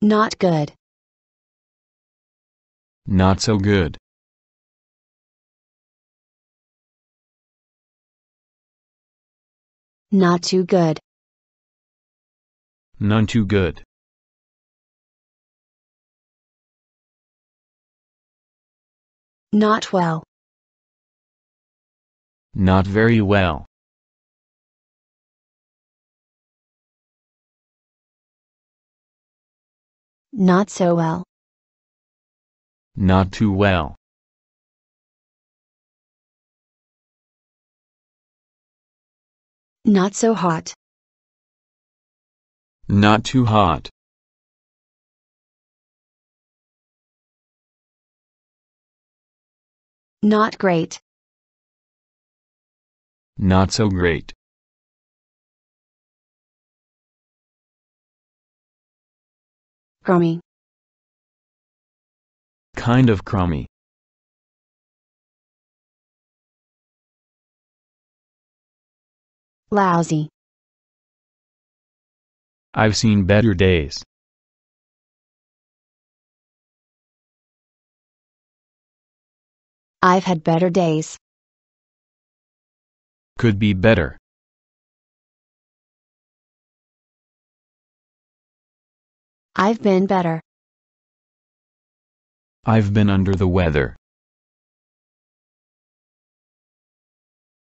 Not good. Not so good. Not too good. None too good. Not well. Not very well. Not so well. Not too well. Not so hot. Not too hot. Not great. Not so great. Crummy. Kind of crummy. Lousy. I've seen better days. I've had better days. Could be better. I've been better. I've been under the weather.